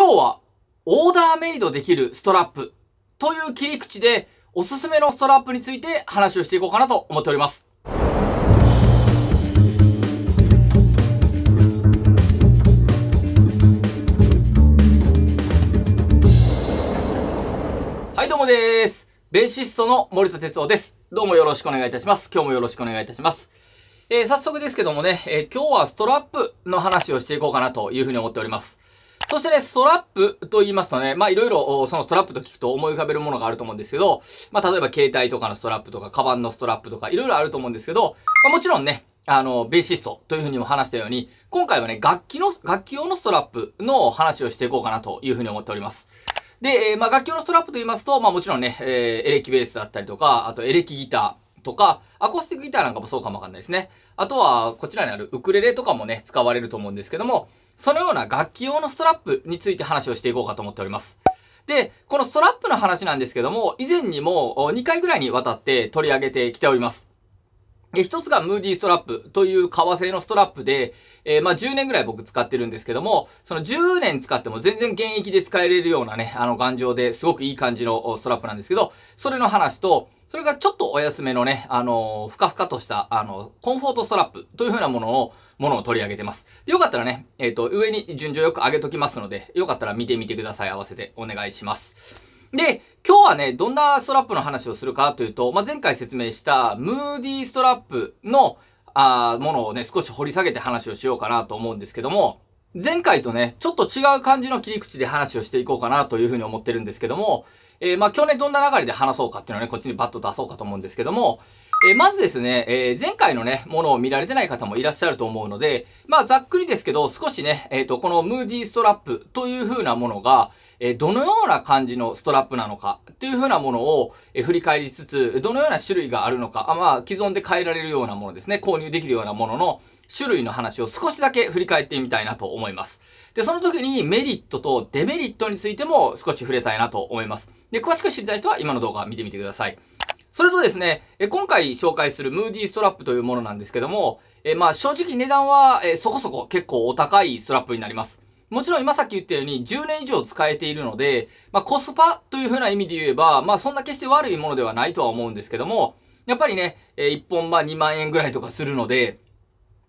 今日はオーダーメイドできるストラップという切り口でおすすめのストラップについて話をしていこうかなと思っております。はいどうもです。ベーシストの森田哲夫です。どうもよろしくお願いいたします。今日もよろしくお願いいたします。えー、早速ですけどもね、えー、今日はストラップの話をしていこうかなというふうに思っております。そしてね、ストラップと言いますとね、まあいろいろそのストラップと聞くと思い浮かべるものがあると思うんですけど、まあ例えば携帯とかのストラップとか、カバンのストラップとか、いろいろあると思うんですけど、まあもちろんね、あの、ベーシストというふうにも話したように、今回はね、楽器の、楽器用のストラップの話をしていこうかなというふうに思っております。で、えー、まあ楽器用のストラップと言いますと、まあもちろんね、えー、エレキベースだったりとか、あとエレキギターとか、アコースティックギターなんかもそうかもわかんないですね。あとは、こちらにあるウクレレとかもね、使われると思うんですけども、そのような楽器用のストラップについて話をしていこうかと思っております。で、このストラップの話なんですけども、以前にも2回ぐらいにわたって取り上げてきております。一つがムーディーストラップという革製のストラップで、えー、まあ10年ぐらい僕使ってるんですけども、その10年使っても全然現役で使えれるようなね、あの頑丈ですごくいい感じのストラップなんですけど、それの話と、それがちょっとお安めのね、あのー、ふかふかとした、あのー、コンフォートストラップというふうなものを、ものを取り上げてます。よかったらね、えっ、ー、と、上に順序よく上げときますので、よかったら見てみてください。合わせてお願いします。で、今日はね、どんなストラップの話をするかというと、まあ、前回説明したムーディーストラップのあものをね、少し掘り下げて話をしようかなと思うんですけども、前回とね、ちょっと違う感じの切り口で話をしていこうかなというふうに思ってるんですけども、えー、まあ、去年どんな流れで話そうかっていうのはね、こっちにバッと出そうかと思うんですけども、えまずですね、えー、前回のね、ものを見られてない方もいらっしゃると思うので、まあざっくりですけど、少しね、えっ、ー、と、このムーディーストラップという風なものが、えー、どのような感じのストラップなのかという風なものを、え振り返りつつ、どのような種類があるのか、あまあ既存で変えられるようなものですね、購入できるようなものの種類の話を少しだけ振り返ってみたいなと思います。で、その時にメリットとデメリットについても少し触れたいなと思います。で、詳しく知りたい人は今の動画を見てみてください。それとですね、え今回紹介するムーディーストラップというものなんですけども、えまあ正直値段は、えそこそこ結構お高いストラップになります。もちろん今さっき言ったように10年以上使えているので、まあコスパというふうな意味で言えば、まあそんな決して悪いものではないとは思うんですけども、やっぱりね、え1本まあ2万円ぐらいとかするので、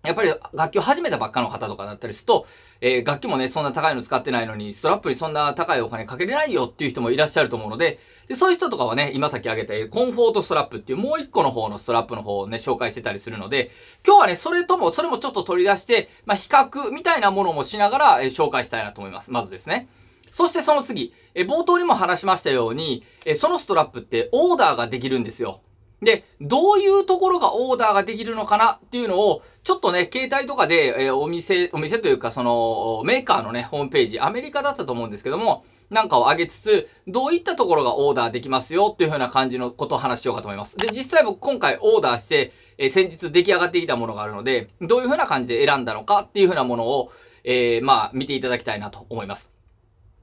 やっぱり楽器を始めたばっかの方とかだったりすると、えー、楽器もね、そんな高いの使ってないのに、ストラップにそんな高いお金かけれないよっていう人もいらっしゃると思うので、で、そういう人とかはね、今さっき挙げたコンフォートストラップっていうもう一個の方のストラップの方をね、紹介してたりするので、今日はね、それとも、それもちょっと取り出して、まあ、比較みたいなものもしながら、え紹介したいなと思います。まずですね。そしてその次、え冒頭にも話しましたように、えそのストラップってオーダーができるんですよ。で、どういうところがオーダーができるのかなっていうのを、ちょっとね、携帯とかで、えお店、お店というか、その、メーカーのね、ホームページ、アメリカだったと思うんですけども、なんかを上げつつ、どういったところがオーダーできますよっていう風な感じのことを話しようかと思います。で、実際僕今回オーダーして、え先日出来上がってきたものがあるので、どういう風な感じで選んだのかっていう風なものを、えー、まあ、見ていただきたいなと思います。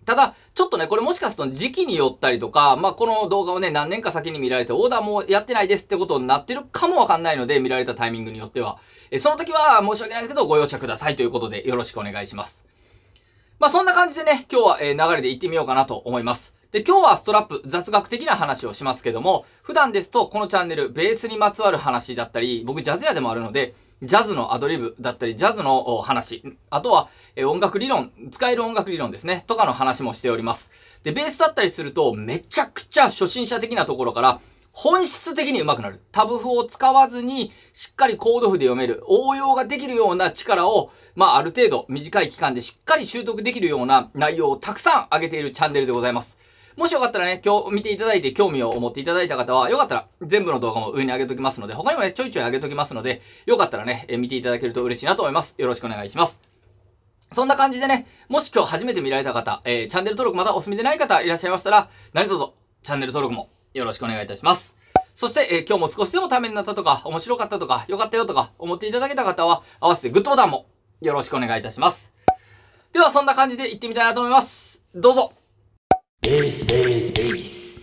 ただ、ちょっとね、これもしかすると時期によったりとか、まあ、この動画をね、何年か先に見られて、オーダーもやってないですってことになってるかもわかんないので、見られたタイミングによっては。え、その時は申し訳ないですけど、ご容赦くださいということで、よろしくお願いします。まあ、そんな感じでね、今日は、えー、流れで行ってみようかなと思います。で、今日はストラップ、雑学的な話をしますけども、普段ですとこのチャンネル、ベースにまつわる話だったり、僕ジャズ屋でもあるので、ジャズのアドリブだったり、ジャズの話、あとは、え音楽理論、使える音楽理論ですね、とかの話もしております。で、ベースだったりすると、めちゃくちゃ初心者的なところから、本質的に上手くなる。タブ譜を使わずに、しっかりコード譜で読める、応用ができるような力を、まあ、ある程度短い期間でしっかり習得できるような内容をたくさん上げているチャンネルでございます。もしよかったらね、今日見ていただいて興味を持っていただいた方は、よかったら全部の動画も上に上げときますので、他にもね、ちょいちょい上げときますので、よかったらね、え見ていただけると嬉しいなと思います。よろしくお願いします。そんな感じでね、もし今日初めて見られた方、えー、チャンネル登録まだお済みでない方いらっしゃいましたら、何卒チャンネル登録もよろしくお願いいたします。そして、えー、今日も少しでもためになったとか、面白かったとか、良かったよとか、思っていただけた方は、合わせてグッドボタンもよろしくお願いいたします。では、そんな感じで行ってみたいなと思います。どうぞ。ベース、ベース、ベース。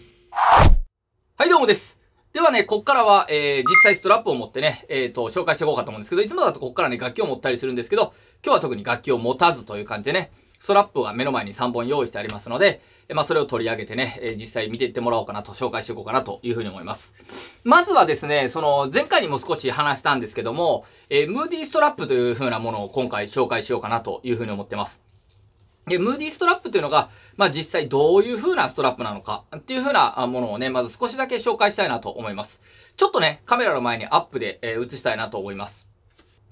はい、どうもです。ではね、こっからは、えー、実際ストラップを持ってね、えっ、ー、と、紹介していこうかと思うんですけど、いつもだとこっからね、楽器を持ったりするんですけど、今日は特に楽器を持たずという感じでね、ストラップが目の前に3本用意してありますので、まあ、それを取り上げてね、え実際見ていってもらおうかなと、紹介していこうかなというふうに思います。まずはですね、その、前回にも少し話したんですけども、えムーディーストラップというふうなものを今回紹介しようかなというふうに思ってます。で、ムーディーストラップというのが、まあ、実際どういう風なストラップなのかっていう風なものをね、まず少しだけ紹介したいなと思います。ちょっとね、カメラの前にアップで、え映したいなと思います。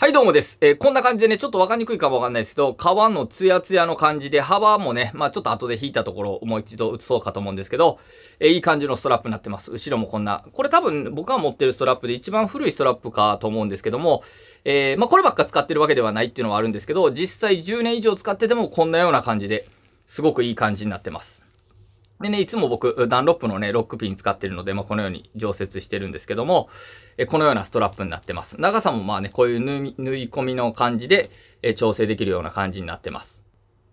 はいどうもです。えー、こんな感じでね、ちょっとわかりにくいかもわかんないですけど、皮のツヤツヤの感じで、幅もね、まあちょっと後で引いたところをもう一度映そうかと思うんですけど、えー、いい感じのストラップになってます。後ろもこんな。これ多分僕が持ってるストラップで一番古いストラップかと思うんですけども、えー、まあこればっか使ってるわけではないっていうのはあるんですけど、実際10年以上使っててもこんなような感じで、すごくいい感じになってます。でね、いつも僕、ダンロップのね、ロックピン使ってるので、まあ、このように常設してるんですけども、えこのようなストラップになってます。長さもまあね、こういう縫い込みの感じで、え調整できるような感じになってます。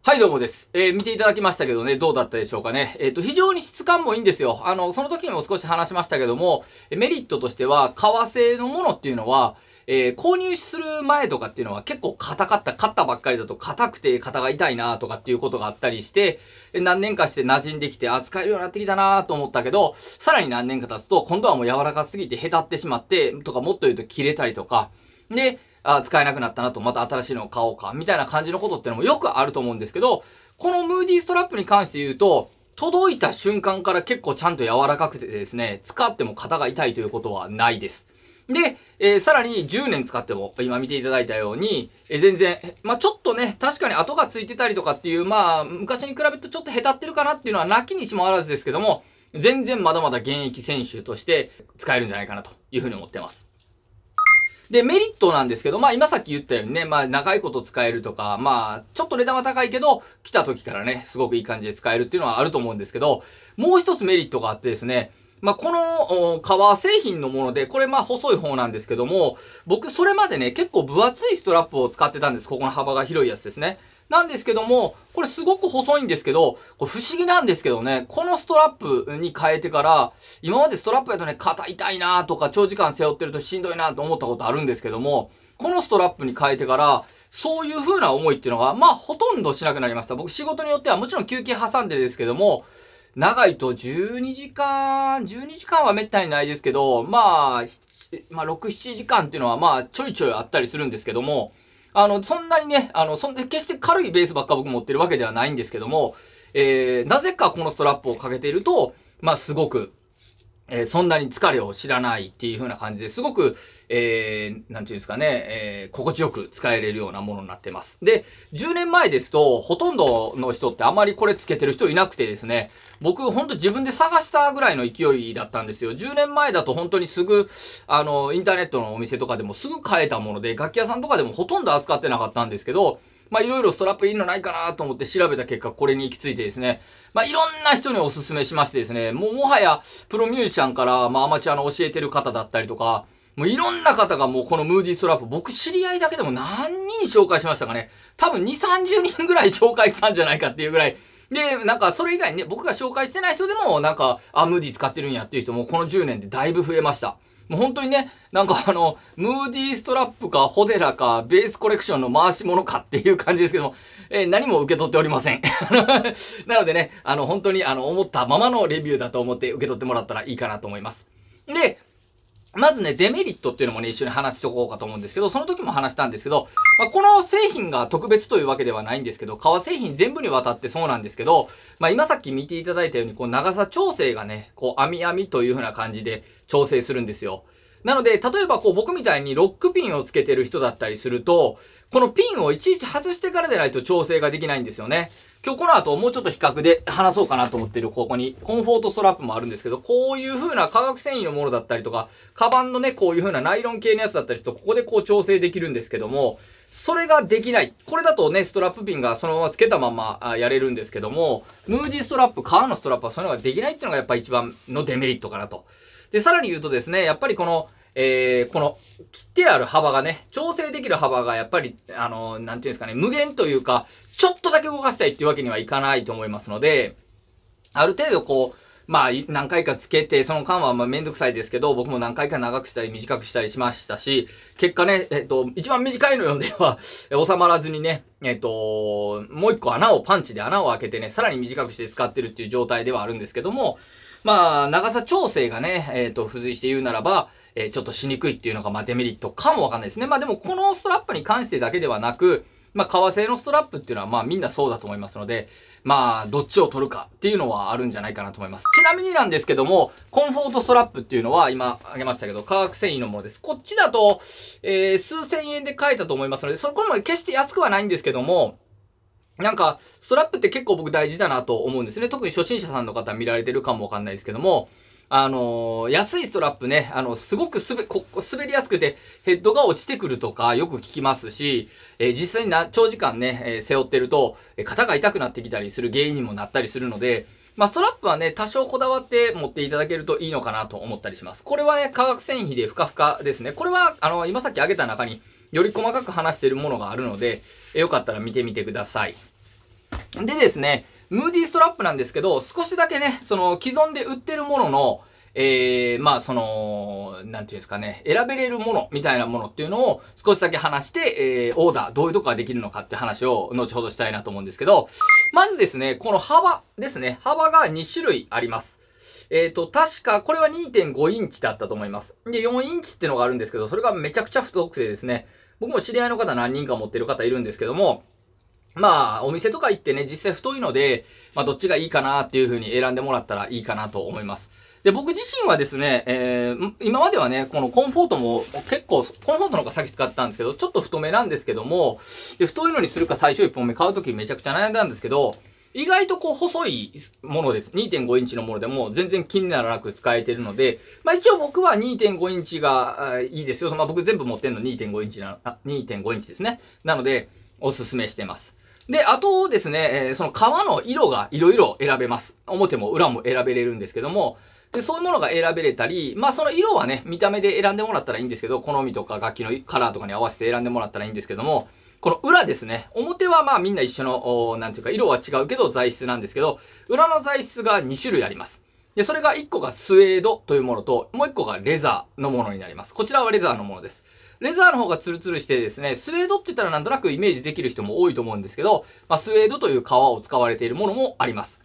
はい、どうもです。えー、見ていただきましたけどね、どうだったでしょうかね。えっ、ー、と、非常に質感もいいんですよ。あの、その時にも少し話しましたけども、メリットとしては、革製のものっていうのは、えー、購入する前とかっていうのは結構硬かった、買ったばっかりだと硬くて肩が痛いなとかっていうことがあったりして、何年かして馴染んできて扱えるようになってきたなと思ったけど、さらに何年か経つと今度はもう柔らかすぎてへたってしまって、とかもっと言うと切れたりとか、で、あ使えなくなったなと、また新しいのを買おうか、みたいな感じのことってのもよくあると思うんですけど、このムーディーストラップに関して言うと、届いた瞬間から結構ちゃんと柔らかくてですね、使っても肩が痛いということはないです。で、えー、さらに10年使っても、今見ていただいたように、えー、全然、まあ、ちょっとね、確かに跡がついてたりとかっていう、まあ、昔に比べるとちょっとへたってるかなっていうのはなきにしもあらずですけども、全然まだまだ現役選手として使えるんじゃないかなというふうに思ってます。で、メリットなんですけど、まあ今さっき言ったようにね、まあ長いこと使えるとか、まあちょっと値段は高いけど、来た時からね、すごくいい感じで使えるっていうのはあると思うんですけど、もう一つメリットがあってですね、まあ、この、革製品のもので、これま細い方なんですけども、僕それまでね、結構分厚いストラップを使ってたんです。ここの幅が広いやつですね。なんですけども、これすごく細いんですけど、これ不思議なんですけどね、このストラップに変えてから、今までストラップやとね、肩痛いなとか、長時間背負ってるとしんどいなと思ったことあるんですけども、このストラップに変えてから、そういう風な思いっていうのが、まあ、ほとんどしなくなりました。僕仕事によっては、もちろん休憩挟んでですけども、長いと12時間、12時間はめったにないですけど、まあ、まあ、6、7時間っていうのはまあ、ちょいちょいあったりするんですけども、あの、そんなにね、あの、そんな、決して軽いベースばっか僕持ってるわけではないんですけども、えー、なぜかこのストラップをかけていると、まあ、すごくえー、そんなに疲れを知らないっていう風な感じですごく、えー、なんていうんですかね、えー、心地よく使えれるようなものになってます。で、10年前ですと、ほとんどの人ってあまりこれつけてる人いなくてですね、僕ほんと自分で探したぐらいの勢いだったんですよ。10年前だと本当にすぐ、あの、インターネットのお店とかでもすぐ買えたもので、楽器屋さんとかでもほとんど扱ってなかったんですけど、まあ、いろいろストラップいいのないかなと思って調べた結果、これに行き着いてですね、まあ、いろんな人におすすめしましてですね、もうもはや、プロミュージシャンから、まあ、アマチュアの教えてる方だったりとか、もういろんな方がもうこのムーディーストラップ、僕知り合いだけでも何人紹介しましたかね。多分2、30人ぐらい紹介したんじゃないかっていうぐらい、で、なんか、それ以外にね、僕が紹介してない人でも、なんか、あ、ムーディ使ってるんやっていう人も、この10年でだいぶ増えました。もう本当にね、なんかあの、ムーディーストラップか、ホデラか、ベースコレクションの回し物かっていう感じですけども、えー、何も受け取っておりません。なのでね、あの、本当にあの、思ったままのレビューだと思って受け取ってもらったらいいかなと思います。で、まずね、デメリットっていうのもね、一緒に話しとこうかと思うんですけど、その時も話したんですけど、まあ、この製品が特別というわけではないんですけど、革製品全部にわたってそうなんですけど、まあ、今さっき見ていただいたように、こう長さ調整がね、こう網網という風な感じで調整するんですよ。なので、例えばこう僕みたいにロックピンをつけてる人だったりすると、このピンをいちいち外してからでないと調整ができないんですよね。今日この後もうちょっと比較で話そうかなと思ってるここにコンフォートストラップもあるんですけど、こういう風な化学繊維のものだったりとか、カバンのね、こういう風なナイロン系のやつだったりと、ここでこう調整できるんですけども、それができない。これだとね、ストラップピンがそのままつけたままやれるんですけども、ムーディストラップ、革のストラップはそういうのができないっていうのがやっぱ一番のデメリットかなと。で、さらに言うとですね、やっぱりこの、えー、この切ってある幅がね、調整できる幅がやっぱり、あの、なんていうんですかね、無限というか、ちょっとだけ動かしたいっていうわけにはいかないと思いますので、ある程度こう、まあ、何回かつけて、その間はまあめんどくさいですけど、僕も何回か長くしたり短くしたりしましたし、結果ね、えっと、一番短いの読んでは収まらずにね、えっと、もう一個穴をパンチで穴を開けてね、さらに短くして使ってるっていう状態ではあるんですけども、まあ、長さ調整がね、えっ、ー、と、付随して言うならば、えー、ちょっとしにくいっていうのが、まあ、デメリットかもわかんないですね。まあ、でも、このストラップに関してだけではなく、まあ、革製のストラップっていうのは、まあ、みんなそうだと思いますので、まあ、どっちを取るかっていうのはあるんじゃないかなと思います。ちなみになんですけども、コンフォートストラップっていうのは、今、あげましたけど、化学繊維のものです。こっちだと、えー、数千円で買えたと思いますので、そこまで決して安くはないんですけども、なんか、ストラップって結構僕大事だなと思うんですね。特に初心者さんの方見られてるかもわかんないですけども、あのー、安いストラップね、あの、すごくすべ、こ、滑りやすくて、ヘッドが落ちてくるとか、よく聞きますし、えー、実際にな、長時間ね、えー、背負ってると、え肩が痛くなってきたりする原因にもなったりするので、まあ、ストラップはね、多少こだわって持っていただけるといいのかなと思ったりします。これはね、化学繊維でふかふかですね。これは、あの、今さっき挙げた中に、より細かく話しているものがあるので、よかったら見てみてください。でですね、ムーディーストラップなんですけど、少しだけね、その既存で売ってるものの、えー、まあその、なんていうんですかね、選べれるものみたいなものっていうのを少しだけ話して、えー、オーダー、どういうとこができるのかって話を後ほどしたいなと思うんですけど、まずですね、この幅ですね、幅が2種類あります。えっ、ー、と、確か、これは2.5インチだったと思います。で、4インチってのがあるんですけど、それがめちゃくちゃ太くてですね、僕も知り合いの方何人か持ってる方いるんですけども、まあ、お店とか行ってね、実際太いので、まあ、どっちがいいかなっていう風に選んでもらったらいいかなと思います。で、僕自身はですね、えー、今まではね、このコンフォートも結構、コンフォートの方が先使ったんですけど、ちょっと太めなんですけども、で太いのにするか最初1本目買うときめちゃくちゃ悩んだんですけど、意外とこう細いものです。2.5インチのものでも全然気にならなく使えてるので、まあ一応僕は2.5インチがいいですよ。まあ僕全部持ってんの2.5インチな、2.5インチですね。なので、おすすめしてます。で、あとですね、えー、その革の色がいろいろ選べます。表も裏も選べれるんですけども、で、そういうものが選べれたり、まあその色はね、見た目で選んでもらったらいいんですけど、好みとか楽器のカラーとかに合わせて選んでもらったらいいんですけども、この裏ですね。表はまあみんな一緒の、なんていうか、色は違うけど材質なんですけど、裏の材質が2種類あります。で、それが1個がスウェードというものと、もう1個がレザーのものになります。こちらはレザーのものです。レザーの方がツルツルしてですね、スウェードって言ったらなんとなくイメージできる人も多いと思うんですけど、まあ、スウェードという革を使われているものもあります。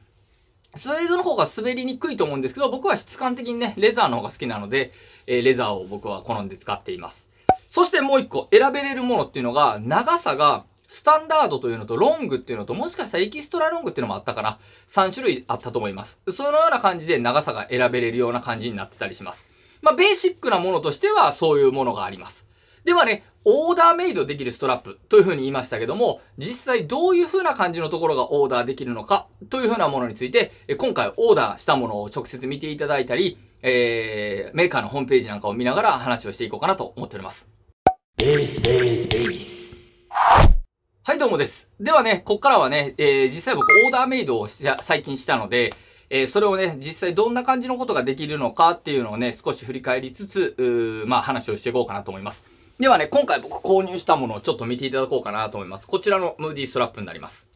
スウェードの方が滑りにくいと思うんですけど、僕は質感的にね、レザーの方が好きなので、えー、レザーを僕は好んで使っています。そしてもう一個選べれるものっていうのが、長さがスタンダードというのとロングっていうのと、もしかしたらエキストラロングっていうのもあったかな。3種類あったと思います。そのような感じで長さが選べれるような感じになってたりします。まあ、ベーシックなものとしてはそういうものがあります。ではね、オーダーメイドできるストラップというふうに言いましたけども、実際どういうふうな感じのところがオーダーできるのかというふうなものについて、今回オーダーしたものを直接見ていただいたり、えー、メーカーのホームページなんかを見ながら話をしていこうかなと思っております。ベース、ベース、ベース。はい、どうもです。ではね、こっからはね、えー、実際僕オーダーメイドを最近したので、えー、それをね、実際どんな感じのことができるのかっていうのをね、少し振り返りつつ、まあ話をしていこうかなと思います。ではね、今回僕購入したものをちょっと見ていただこうかなと思います。こちらのムーディーストラップになります。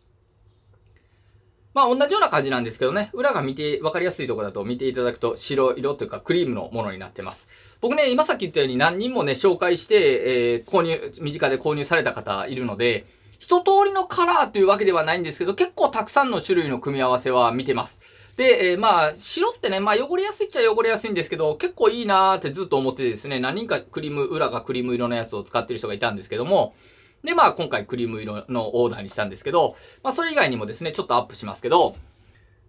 まあ同じような感じなんですけどね、裏が見て、わかりやすいとこだと見ていただくと白色というかクリームのものになってます。僕ね、今さっき言ったように何人もね、紹介して、えー、購入、身近で購入された方いるので、一通りのカラーというわけではないんですけど、結構たくさんの種類の組み合わせは見てます。で、えー、まあ、白ってね、まあ汚れやすいっちゃ汚れやすいんですけど、結構いいなーってずっと思ってですね、何人かクリーム、裏がクリーム色のやつを使ってる人がいたんですけども、で、まあ今回クリーム色のオーダーにしたんですけど、まあそれ以外にもですね、ちょっとアップしますけど、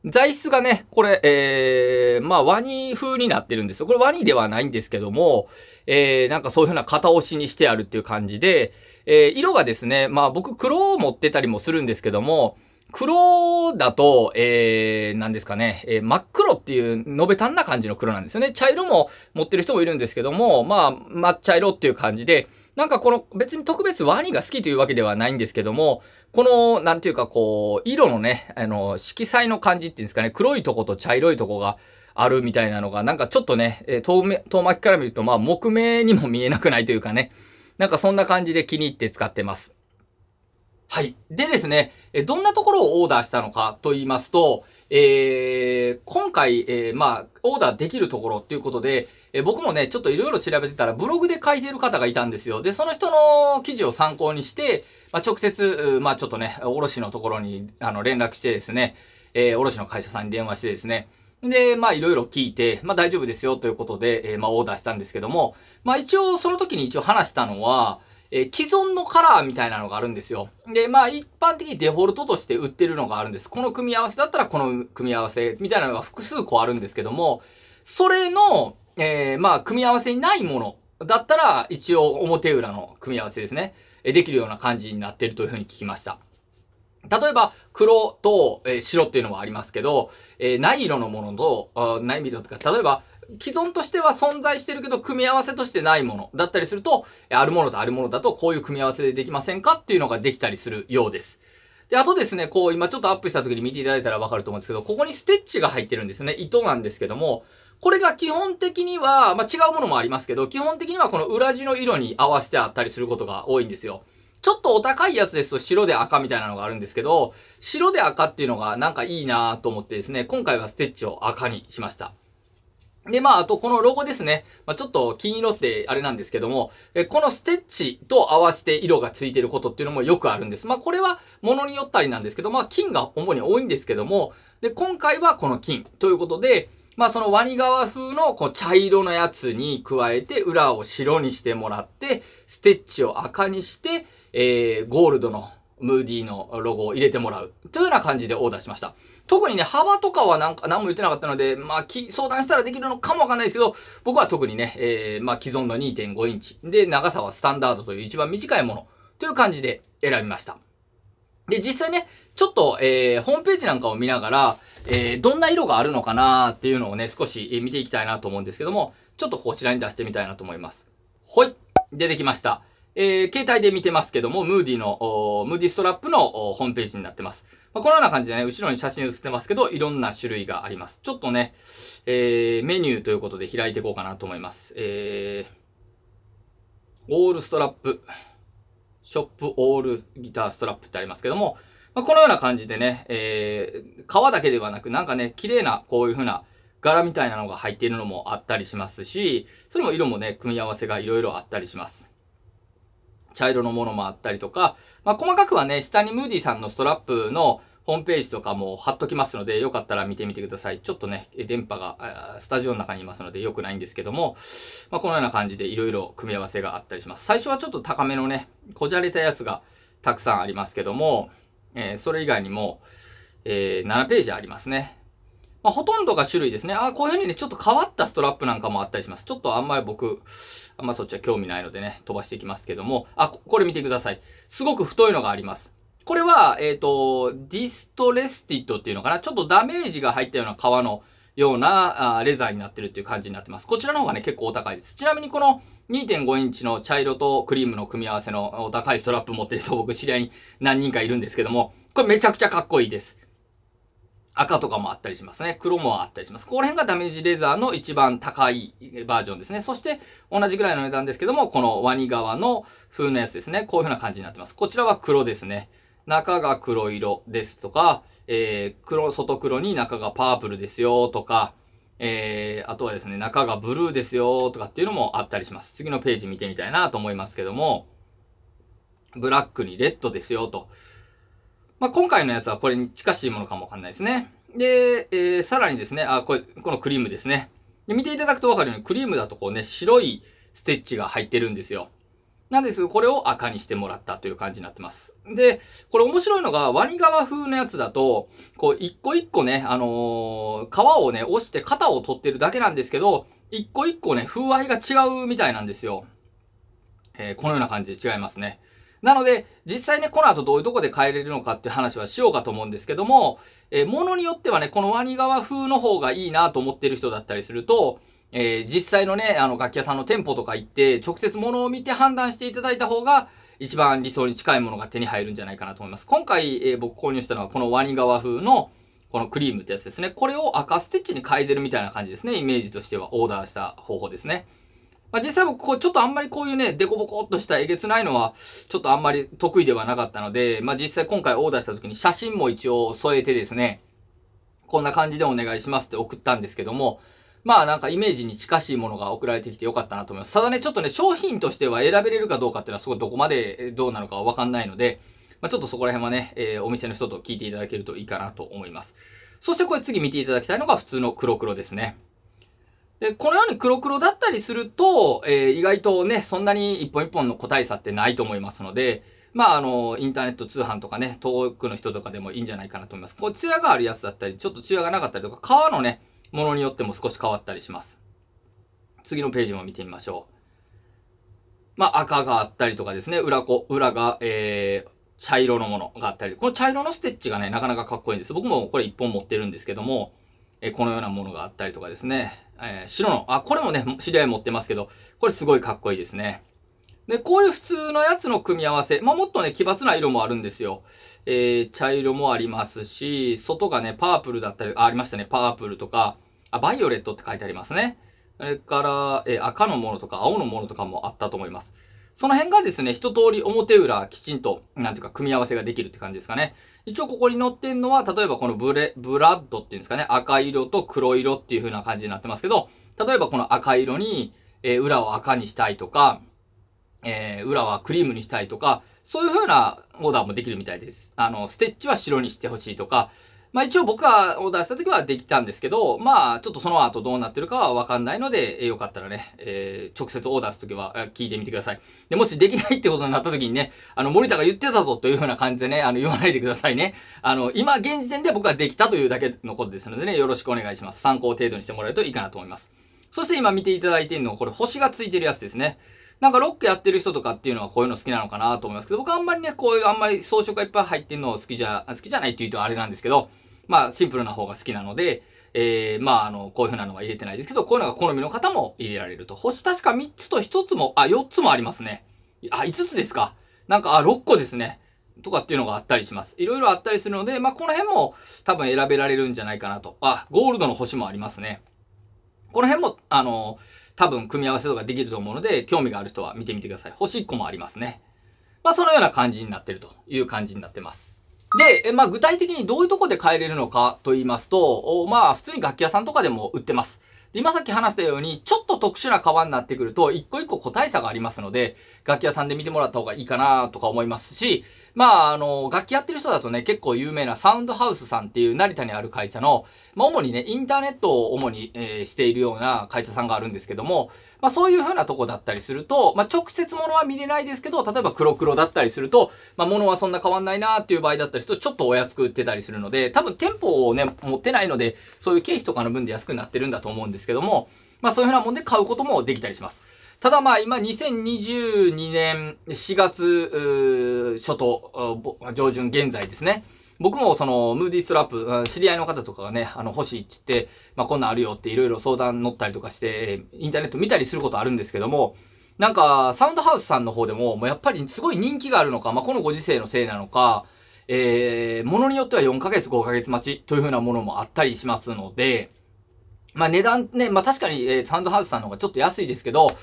材質がね、これ、えー、まあワニ風になってるんですよ。これワニではないんですけども、えー、なんかそういうふうな型押しにしてあるっていう感じで、えー、色がですね、まあ僕黒を持ってたりもするんですけども、黒だと、えー、何ですかね、えー、真っ黒っていう、のべたんな感じの黒なんですよね。茶色も持ってる人もいるんですけども、まあ、抹茶色っていう感じで、なんかこの別に特別ワニが好きというわけではないんですけども、この、なんていうかこう、色のね、あの、色彩の感じっていうんですかね、黒いとこと茶色いとこがあるみたいなのが、なんかちょっとね、え遠目、遠巻きから見ると、まあ、木目にも見えなくないというかね、なんかそんな感じで気に入って使ってます。はい。でですね、どんなところをオーダーしたのかと言いますと、えー、今回、えー、まあ、オーダーできるところっていうことで、えー、僕もね、ちょっといろいろ調べてたら、ブログで書いてる方がいたんですよ。で、その人の記事を参考にして、まあ、直接、まあ、ちょっとね、卸のところに、あの、連絡してですね、えー、卸の会社さんに電話してですね、で、まあ、いろいろ聞いて、まあ、大丈夫ですよということで、えー、まあ、オーダーしたんですけども、まあ、一応、その時に一応話したのは、えー、既存のカラーみたいなのがあるんですよ。で、まあ一般的にデフォルトとして売ってるのがあるんです。この組み合わせだったらこの組み合わせみたいなのが複数個あるんですけども、それの、えー、まあ組み合わせにないものだったら一応表裏の組み合わせですね。えできるような感じになってるというふうに聞きました。例えば、黒と、え白っていうのもありますけど、えー、ない色のものと、あない色とか、例えば、既存としては存在してるけど、組み合わせとしてないものだったりすると、あるものとあるものだと、こういう組み合わせでできませんかっていうのができたりするようです。で、あとですね、こう、今ちょっとアップした時に見ていただいたらわかると思うんですけど、ここにステッチが入ってるんですよね。糸なんですけども、これが基本的には、まあ、違うものもありますけど、基本的にはこの裏地の色に合わせてあったりすることが多いんですよ。ちょっとお高いやつですと白で赤みたいなのがあるんですけど、白で赤っていうのがなんかいいなと思ってですね、今回はステッチを赤にしました。で、まあ、あとこのロゴですね。まあ、ちょっと金色ってあれなんですけども、えこのステッチと合わせて色がついてることっていうのもよくあるんです。まあ、これは物によったりなんですけど、まあ、金が主に多いんですけども、で、今回はこの金ということで、まあ、そのワニ革風のこう茶色のやつに加えて、裏を白にしてもらって、ステッチを赤にして、えー、ゴールドのムーディーのロゴを入れてもらうというような感じでオーダーしました。特にね、幅とかはなんか何も言ってなかったので、まあ、相談したらできるのかもわかんないですけど、僕は特にね、えー、まあ、既存の2.5インチ。で、長さはスタンダードという一番短いものという感じで選びました。で、実際ね、ちょっと、えー、ホームページなんかを見ながら、えー、どんな色があるのかなっていうのをね、少し見ていきたいなと思うんですけども、ちょっとこちらに出してみたいなと思います。ほい出てきました。えー、携帯で見てますけども、ムーディの、ムーディストラップのホームページになってます。まあ、このような感じでね、後ろに写真写ってますけど、いろんな種類があります。ちょっとね、えー、メニューということで開いていこうかなと思います。えー、オールストラップ、ショップオールギターストラップってありますけども、まあ、このような感じでね、えー、革だけではなく、なんかね、綺麗なこういう風な柄みたいなのが入っているのもあったりしますし、それも色もね、組み合わせがいろいろあったりします。茶色のものもあったりとか、まあ、細かくはね、下にムーディさんのストラップのホームページとかも貼っときますので、よかったら見てみてください。ちょっとね、電波がスタジオの中にいますので良くないんですけども、まあ、このような感じで色々組み合わせがあったりします。最初はちょっと高めのね、こじゃれたやつがたくさんありますけども、えー、それ以外にも、えー、7ページありますね。まあ、ほとんどが種類ですね。ああ、こういう風にね、ちょっと変わったストラップなんかもあったりします。ちょっとあんまり僕、あんまそっちは興味ないのでね、飛ばしていきますけども。あ、これ見てください。すごく太いのがあります。これは、えっ、ー、と、ディストレスティットっていうのかな。ちょっとダメージが入ったような革のようなあレザーになってるっていう感じになってます。こちらの方がね、結構お高いです。ちなみにこの2.5インチの茶色とクリームの組み合わせのお高いストラップ持ってる人僕知り合いに何人かいるんですけども、これめちゃくちゃかっこいいです。赤とかもあったりしますね。黒もあったりします。ここら辺がダメージレザーの一番高いバージョンですね。そして、同じぐらいの値段ですけども、このワニ側の風のやつですね。こういう風な感じになってます。こちらは黒ですね。中が黒色ですとか、えー、黒、外黒に中がパープルですよとか、えー、あとはですね、中がブルーですよとかっていうのもあったりします。次のページ見てみたいなと思いますけども、ブラックにレッドですよと。まあ、今回のやつはこれに近しいものかもわかんないですね。で、えー、さらにですね、あ、これ、このクリームですね。で見ていただくとわかるように、クリームだとこうね、白いステッチが入ってるんですよ。なんですこれを赤にしてもらったという感じになってます。で、これ面白いのが、ワニ革風のやつだと、こう、一個一個ね、あのー、皮をね、押して肩を取ってるだけなんですけど、一個一個ね、風合いが違うみたいなんですよ。えー、このような感じで違いますね。なので、実際ね、この後どういうとこで変えれるのかっていう話はしようかと思うんですけども、えー、ものによってはね、このワニ川風の方がいいなと思ってる人だったりすると、えー、実際のね、あの、楽器屋さんの店舗とか行って、直接物を見て判断していただいた方が、一番理想に近いものが手に入るんじゃないかなと思います。今回、えー、僕購入したのは、このワニ川風の、このクリームってやつですね。これを赤ステッチに変えてるみたいな感じですね。イメージとしてはオーダーした方法ですね。まあ、実際僕、こう、ちょっとあんまりこういうね、デコボコっとしたえげつないのは、ちょっとあんまり得意ではなかったので、まあ、実際今回オーダーした時に写真も一応添えてですね、こんな感じでお願いしますって送ったんですけども、まあなんかイメージに近しいものが送られてきてよかったなと思います。ただね、ちょっとね、商品としては選べれるかどうかっていうのはすごいどこまでどうなのかわかんないので、まあ、ちょっとそこら辺はね、えー、お店の人と聞いていただけるといいかなと思います。そしてこれ次見ていただきたいのが普通の黒黒ですね。で、このように黒黒だったりすると、えー、意外とね、そんなに一本一本の個体差ってないと思いますので、まあ、あの、インターネット通販とかね、遠くの人とかでもいいんじゃないかなと思います。こう、ツヤがあるやつだったり、ちょっとツヤがなかったりとか、皮のね、ものによっても少し変わったりします。次のページも見てみましょう。まあ、赤があったりとかですね、裏子、裏が、えー、茶色のものがあったり、この茶色のステッチがね、なかなかかっこいいんです。僕もこれ一本持ってるんですけども、えこのようなものがあったりとかですね。えー、白の、あ、これもね、知り合い持ってますけど、これすごいかっこいいですね。で、こういう普通のやつの組み合わせ、まあ、もっとね、奇抜な色もあるんですよ。えー、茶色もありますし、外がね、パープルだったり、あ、ありましたね、パープルとか、あ、バイオレットって書いてありますね。それから、えー、赤のものとか青のものとかもあったと思います。その辺がですね、一通り表裏きちんと、なんていうか組み合わせができるって感じですかね。一応ここに載ってんのは、例えばこのブレ、ブラッドっていうんですかね、赤色と黒色っていう風な感じになってますけど、例えばこの赤色に、えー、裏を赤にしたいとか、えー、裏はクリームにしたいとか、そういう風なオーダーもできるみたいです。あの、ステッチは白にしてほしいとか、まあ一応僕がオーダーした時はできたんですけど、まあちょっとその後どうなってるかはわかんないので、えー、よかったらね、えー、直接オーダーする時は聞いてみてください。で、もしできないってことになった時にね、あの、森田が言ってたぞというような感じでね、あの、言わないでくださいね。あの、今現時点で僕はできたというだけのことですのでね、よろしくお願いします。参考程度にしてもらえるといいかなと思います。そして今見ていただいているのは、これ星がついてるやつですね。なんかロックやってる人とかっていうのはこういうの好きなのかなと思いますけど、僕あんまりね、こういうあんまり装飾がいっぱい入ってるの好きじゃ、好きじゃないっていうとあれなんですけど、まあシンプルな方が好きなので、えー、まああの、こういう風なのは入れてないですけど、こういうのが好みの方も入れられると。星確か3つと1つも、あ、4つもありますね。あ、5つですか。なんか、あ、6個ですね。とかっていうのがあったりします。いろいろあったりするので、まあ、この辺も多分選べられるんじゃないかなと。あ、ゴールドの星もありますね。この辺も、あの多分組み合わせとかできると思うので、興味がある人は見てみてください。星1個もありますね。まあ、そのような感じになってるという感じになってます。で、まあ、具体的にどういうとこで買えれるのかと言いますと、まあ、普通に楽器屋さんとかでも売ってます。今さっき話したように、ちょっと特殊な革になってくると、一個一個個体差がありますので、楽器屋さんで見てもらった方がいいかなとか思いますし、まあ、あの、楽器やってる人だとね、結構有名なサウンドハウスさんっていう成田にある会社の、まあ、主にね、インターネットを主に、えー、しているような会社さんがあるんですけども、まあ、そういう風なとこだったりすると、まあ、直接物は見れないですけど、例えば黒黒だったりすると、まあ、物はそんな変わんないなっていう場合だったりすると、ちょっとお安く売ってたりするので、多分店舗をね、持ってないので、そういう経費とかの分で安くなってるんだと思うんですけども、まあ、そういう風なもんで買うこともできたりします。ただまあ今2022年4月初頭、上旬現在ですね。僕もそのムーディーストラップ、知り合いの方とかがね、あの欲しいって言って、まあこんなんあるよっていろいろ相談乗ったりとかして、インターネット見たりすることあるんですけども、なんかサウンドハウスさんの方でも、もうやっぱりすごい人気があるのか、まあこのご時世のせいなのか、えー、ものによっては4ヶ月、5ヶ月待ちというふうなものもあったりしますので、まあ値段ね、まあ確かに、えー、サウンドハウスさんの方がちょっと安いですけど、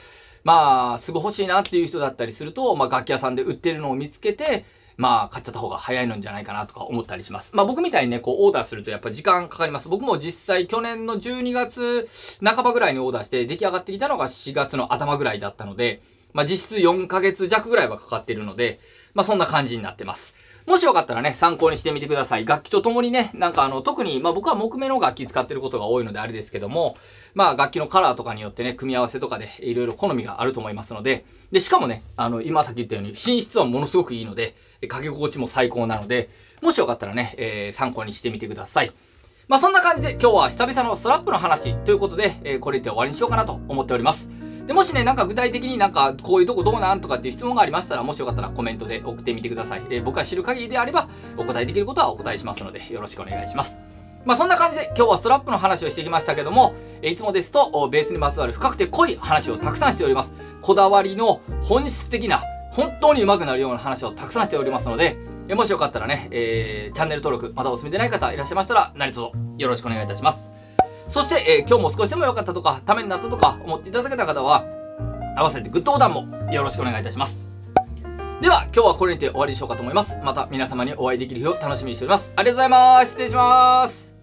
まあ、すぐ欲しいなっていう人だったりすると、まあ、楽器屋さんで売ってるのを見つけて、まあ、買っちゃった方が早いのんじゃないかなとか思ったりします。まあ、僕みたいにね、こう、オーダーするとやっぱ時間かかります。僕も実際、去年の12月半ばぐらいにオーダーして、出来上がってきたのが4月の頭ぐらいだったので、まあ、実質4ヶ月弱ぐらいはかかってるので、まあ、そんな感じになってます。もしよかったらね、参考にしてみてください。楽器とともにね、なんかあの、特に、まあ僕は木目の楽器使ってることが多いのであれですけども、まあ楽器のカラーとかによってね、組み合わせとかでいろいろ好みがあると思いますので、で、しかもね、あの、今さっき言ったように、寝室はものすごくいいので、かけ心地も最高なので、もしよかったらね、えー、参考にしてみてください。まあそんな感じで今日は久々のストラップの話ということで、えー、これで終わりにしようかなと思っております。で、もしね、なんか具体的になんかこういうとこどうなんとかっていう質問がありましたら、もしよかったらコメントで送ってみてください。えー、僕が知る限りであれば、お答えできることはお答えしますので、よろしくお願いします。まあ、そんな感じで今日はストラップの話をしてきましたけども、えいつもですと、ベースにまつわる深くて濃い話をたくさんしております。こだわりの本質的な、本当に上手くなるような話をたくさんしておりますので、もしよかったらね、えー、チャンネル登録、またお済みでない方いらっしゃいましたら、何卒よろしくお願いいたします。そして、えー、今日も少しでも良かったとか、ためになったとか思っていただけた方は、合わせてグッドボタンもよろしくお願いいたします。では、今日はこれにて終わりにしようかと思います。また皆様にお会いできる日を楽しみにしております。ありがとうございます。失礼します。